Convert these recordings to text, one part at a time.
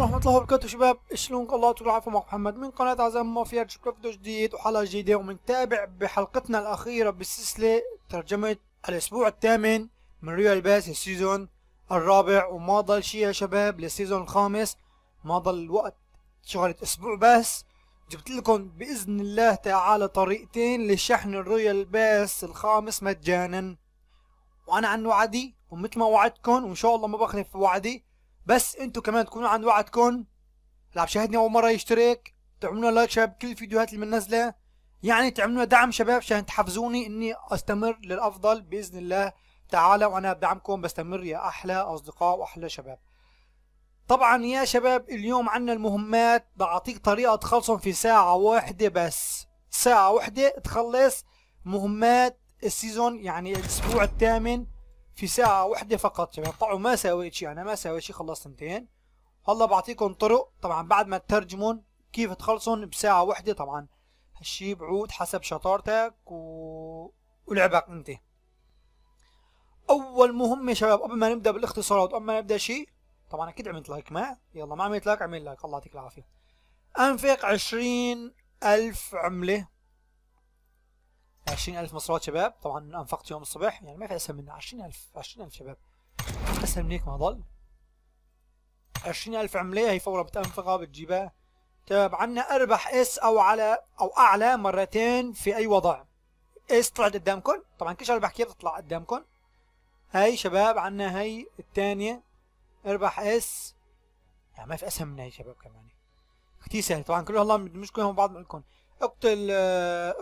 عليكم ورحمة الله وبركاته شباب شلونكم الله يطول العافية معكم محمد من قناة عزام مافيا شكرا فيديو جديد وحلقة جديدة ومنتابع بحلقتنا الأخيرة بالسلسلة ترجمة الأسبوع الثامن من ريال باس السيزون الرابع وما ضل شيء يا شباب للسيزون الخامس ما ضل الوقت شغلة أسبوع بس جبت لكم بإذن الله تعالى طريقتين لشحن الرويال باس الخامس مجانا وأنا عن وعدي ومثل ما وعدتكم وإن شاء الله ما بخلف وعدي بس انتم كمان تكونوا عند وعدكم اللي عم شاهدني اول مره يشترك تعملوا لايك شباب كل الفيديوهات اللي منزله يعني تعملوا دعم شباب عشان تحفزوني اني استمر للافضل باذن الله تعالى وانا بدعمكم بستمر يا احلى اصدقاء واحلى شباب طبعا يا شباب اليوم عندنا المهمات بعطيك طريقه تخلصهم في ساعه واحده بس ساعه واحده تخلص مهمات السيزون يعني الاسبوع الثامن في ساعة واحدة فقط شباب طبعا ما سويت شيء أنا ما سويت شيء خلصت اثنتين هلا بعطيكم طرق طبعا بعد ما تترجمون كيف تخلصهم بساعة واحدة طبعا هالشي بعود حسب شطارتك و... ولعبك انت اول مهمة شباب قبل ما نبدأ بالاختصارات قبل ما نبدأ شيء طبعا اكيد عملت لايك ما يلا ما عملت لايك عمل لايك الله يعطيك العافية انفق عشرين الف عملة 20000 مصروات شباب طبعا انفقت يوم الصبح يعني ما في اسهل من 20000 20000 شباب اسهل من هيك ما ضل 20000 عمليه هي فورا بتنفقها بتجيبها طيب عنا اربح اس او على او اعلى مرتين في اي وضع اس طلعت قدامكم طبعا كل شغله اللي بحكيها بتطلع قدامكم هاي شباب عنا هاي الثانيه اربح اس يعني ما في اسهل من يا شباب كمان كثير سهل طبعا كله والله مش كلهم بعض لكم اقتل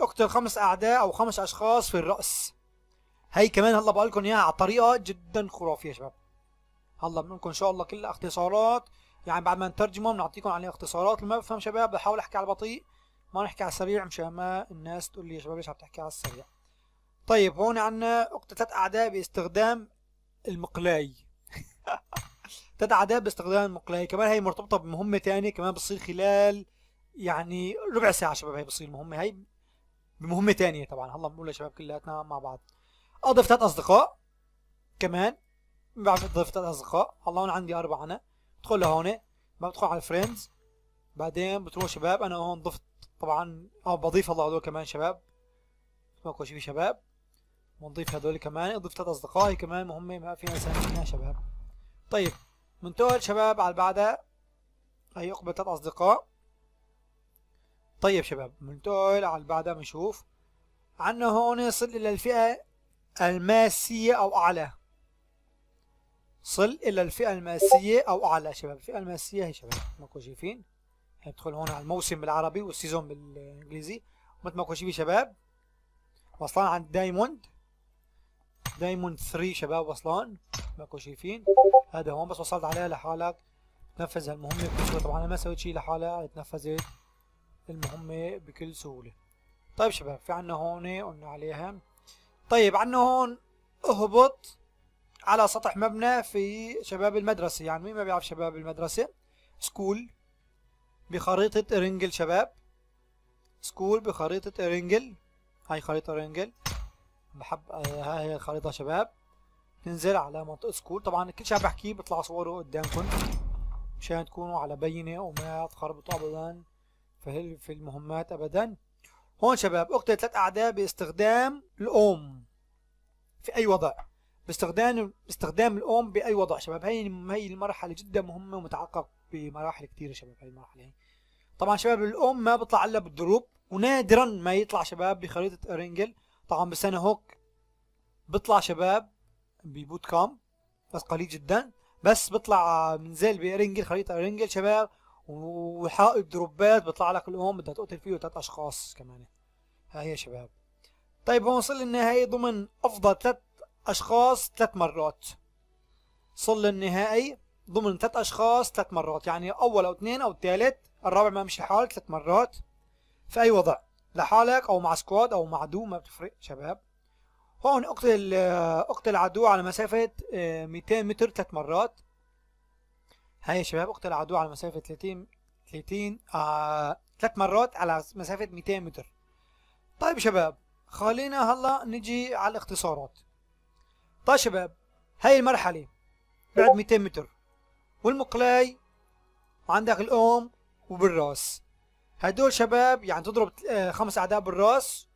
اقتل خمس اعداء او خمس اشخاص في الراس هي كمان هلا بقول لكم اياها على طريقه جدا خرافيه يا شباب هلا بنقول ان شاء الله كلها اختصارات يعني بعد ما نترجمه بنعطيكم عليها اختصارات اللي ما بفهم شباب بحاول احكي على البطيء ما نحكي على السريع مشان ما الناس تقول لي يا شباب ليش عم تحكي على السريع طيب هون عندنا اقتل ثلاث اعداء باستخدام المقلاي ثلاث اعداء باستخدام المقلاي كمان هي مرتبطه بمهمه ثانيه كمان بتصير خلال يعني ربع ساعه شباب هي بتصير مهمه هي بمهمه تانية طبعا هلا بنقول شباب كلياتنا مع بعض اضيف آه، ثلاث اصدقاء كمان ما بعرف اضيف ثلاث اصدقاء هلا هون عندي اربعه انا بدخل لهون بدخل على الفريندز بعدين بتروح شباب انا هون ضفت طبعا اه بضيف هلا هدول كمان شباب ماكو شيء شباب بنضيف هدول كمان اضيف ثلاث اصدقاء هي كمان مهمه ما فينا نسميها شباب طيب منتهى شباب على بعدها هي عقبة ثلاث اصدقاء طيب شباب منتقل على اللي بعدها بنشوف عنا هون صل إلى الفئة الماسية أو أعلى صل إلى الفئة الماسية أو أعلى شباب الفئة الماسية هي شباب ماكو شايفين ندخل هون على الموسم بالعربي والسيزون بالإنجليزي مثل ماكو شايفين شباب وصلان عند دايموند دايموند 3 شباب وصلان ماكو شايفين هذا هون بس وصلت عليها لحالك تنفذ هالمهمة بكل طبعا أنا ما سويت شيء لحالها تنفذت المهمة بكل سهولة طيب شباب في عنا هون قلنا عليها طيب عنا هون اهبط على سطح مبنى في شباب المدرسة يعني مين ما بيعرف شباب المدرسة سكول بخريطة رنجل شباب سكول بخريطة رنجل هاي خريطة رنجل بحب آه، هاي هي الخريطة شباب ننزل على منطقة سكول طبعا كل شيء عم بحكيه بيطلع صوره قدامكم مشان تكونوا على بينة وما تخربطوا ابدا في في المهمات ابدا هون شباب اقتل ثلاث اعداء باستخدام الاوم في اي وضع باستخدام استخدام الاوم باي وضع شباب هي هي المرحله جدا مهمه ومتعقب بمراحل كثيره شباب هي المرحله هي طبعا شباب الاوم ما بيطلع الا بالدروب ونادرا ما يطلع شباب بخريطه ارنجل طبعا بالسنه هوك بيطلع شباب ببوت كام بس قليل جدا بس بيطلع منزل بارنجل خريطه ارنجل شباب وحق الدروبات بيطلع لك الام بدها تقتل فيه ثلاث اشخاص كمان ها هي يا شباب طيب هون وصل للنهائي ضمن افضل ثلاث اشخاص ثلاث مرات صل للنهائي ضمن ثلاث اشخاص ثلاث مرات يعني اول او اثنين او الثالث الرابع ما مشي حال ثلاث مرات في اي وضع لحالك او مع سكواد او مع عدو ما بتفرق شباب هون اقتل اقتل عدو على مسافه 200 آه، متر ثلاث مرات هاي يا شباب اقتل عدو على مسافة 30 30 آه ثلاث مرات على مسافة 200 متر طيب شباب خلينا هلا نجي على الاختصارات طيب شباب هاي المرحلة بعد 200 متر والمقلاي وعندك الأم وبالراس هدول شباب يعني تضرب آه، خمس أعداء بالراس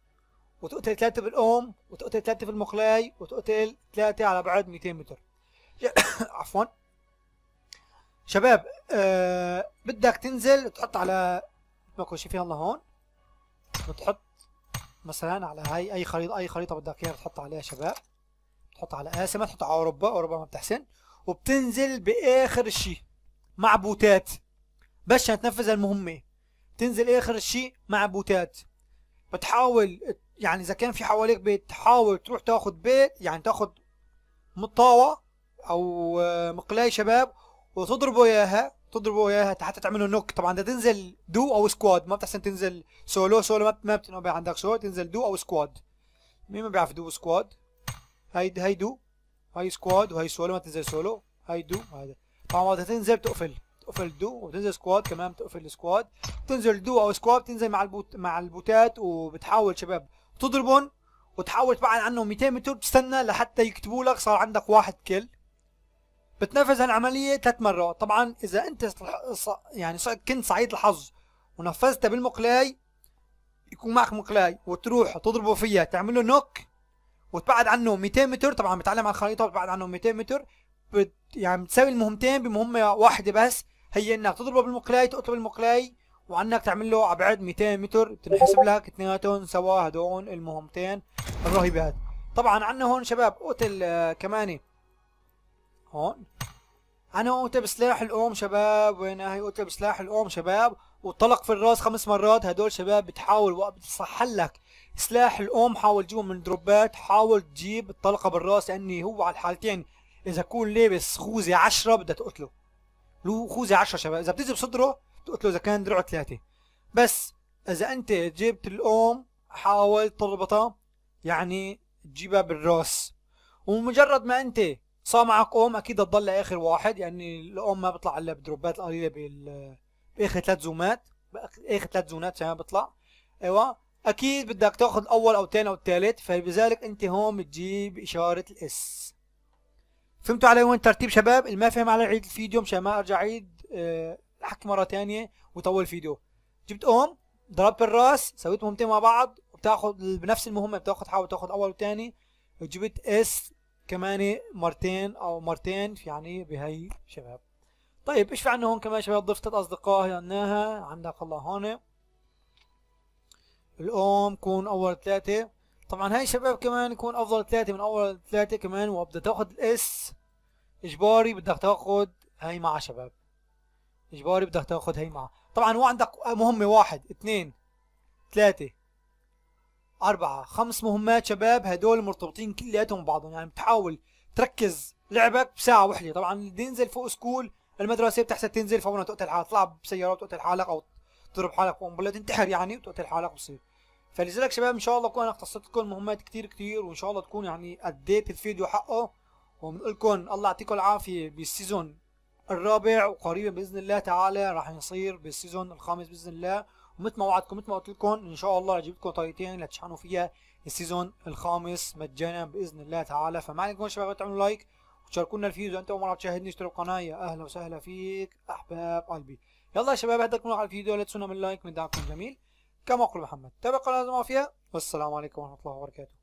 وتقتل ثلاثة بالأم وتقتل ثلاثة في المقلاي وتقتل ثلاثة على بعد 200 متر عفوا شباب آه بدك تنزل تحط على ماكو شيء فيها الله هون بتحط مثلا على هاي اي خريطه اي خريطه بدك اياها بتحط عليها شباب بتحط على اسيا ما تحط على اوروبا اوروبا ما بتحسن وبتنزل باخر شيء مع بوتات بس عشان تنفذ المهمه بتنزل اخر شيء مع بوتات بتحاول يعني اذا كان في حواليك بيت تحاول تروح تاخذ بيت يعني تاخذ مطاوه او آه، مقلاي شباب وتضربه اياها تضربه اياها حتى تعمله نوك طبعا ده تنزل دو او سكواد ما بتحسن تنزل سولو سولو ما بتبقى عندك سولو تنزل دو او سكواد مين ما بيعرف دو سكواد هاي هاي دو هاي سكواد وهي سولو ما تنزل سولو هاي دو هذا طبعا وقتها تنزل بتقفل تقفل دو وتنزل سكواد كمان بتقفل سكواد تنزل دو او سكواد بتنزل مع البوت مع البوتات وبتحاول شباب تضربهم وتحاول تبعد عنهم 200 متر بتستنى لحتى يكتبوا لك صار عندك واحد كل بتنفذ هالعملية ثلاث مرات طبعا إذا أنت يعني كنت سعيد الحظ ونفذتها بالمقلاي يكون معك مقلاي وتروح تضربه فيها تعمل له نوك وتبعد عنه 200 متر طبعا بتعلم على الخريطة وتبعد عنه 200 متر بت يعني بتساوي المهمتين بمهمة واحدة بس هي انك تضربه بالمقلاي تقتله بالمقلاي وعنك تعمل له ابعد 200 متر بتنحسب لك اثنيناتهم سوا هدول المهمتين الرهيبات طبعا عنا هون شباب قتل آه هون انا قلت بسلاح الام شباب وين هي قلت بسلاح الام شباب وطلق في الراس خمس مرات هدول شباب بتحاول وقت لك سلاح الام حاول تجيبه من دروبات حاول تجيب الطلقه بالراس لاني هو على الحالتين اذا كون لابس خوذه 10 بدها تقتله لو خوذه 10 شباب اذا بتجي بصدره تقتله اذا كان درعه ثلاثه بس اذا انت جبت الام حاول تربطها يعني تجيبها بالراس ومجرد ما انت صار معك اوم اكيد هتضل لاخر واحد يعني الاوم ما بيطلع الا بدروبات قليله بال باخر ثلاث زومات اخر ثلاث زونات عشان بيطلع ايوه اكيد بدك تاخذ الاول او الثاني او الثالث فبذلك انت هون بتجيب اشاره الاس فهمتوا علي وين ترتيب شباب اللي ما فهم علي عيد الفيديو مشان ما ارجع عيد الحكي آه، مره ثانيه وطول الفيديو جبت اوم ضربت الراس سويت مهمتين مع بعض وبتاخذ بنفس المهمه بتاخذ حاول تاخذ اول وثاني وجبت اس كمان مرتين او مرتين يعني بهي شباب طيب ايش في عندنا هون كمان شباب ضفت اصدقاء هي عندناها عندك الله هون الام كون اول ثلاثة طبعا هاي شباب كمان يكون افضل ثلاثة من اول ثلاثة كمان وبدها تاخذ الاس اجباري بدك تاخذ هاي مع شباب اجباري بدك تاخذ هاي مع طبعا هو عندك مهمة واحد اثنين ثلاثة أربعة خمس مهمات شباب هدول مرتبطين كلياتهم ببعضهم يعني بتحاول تركز لعبك بساعة وحدة طبعا بتنزل فوق سكول المدرسة بتحسب تنزل فورا تقتل حالك تطلع بسيارة وتقتل حالك أو تضرب حالك بقنبلة تنتحر يعني وتقتل حالك وتصير فلذلك شباب ان شاء الله اكون انا اختصرت لكم مهمات كتير كتير وان شاء الله تكون يعني اديت الفيديو حقه وبنقول لكم الله يعطيكم العافيه بالسيزون الرابع وقريبا باذن الله تعالى راح نصير بالسيزون الخامس باذن الله ومثل ما وعدتكم مثل ما قلت لكم ان شاء الله اجيب لكم طريقتين لتشحنوا فيها السيزون الخامس مجانا باذن الله تعالى فما عليكم يا شباب تعملوا لايك وتشاركونا الفيديو اذا انت اول مره تشاهدني اشتركوا القناه يا اهلا وسهلا فيك احباب قلبي يلا يا شباب هذا على الفيديو لا تنسونا من لايك من دعمكم جميل كما قول محمد تابع قناه ما فيها والسلام عليكم ورحمه الله وبركاته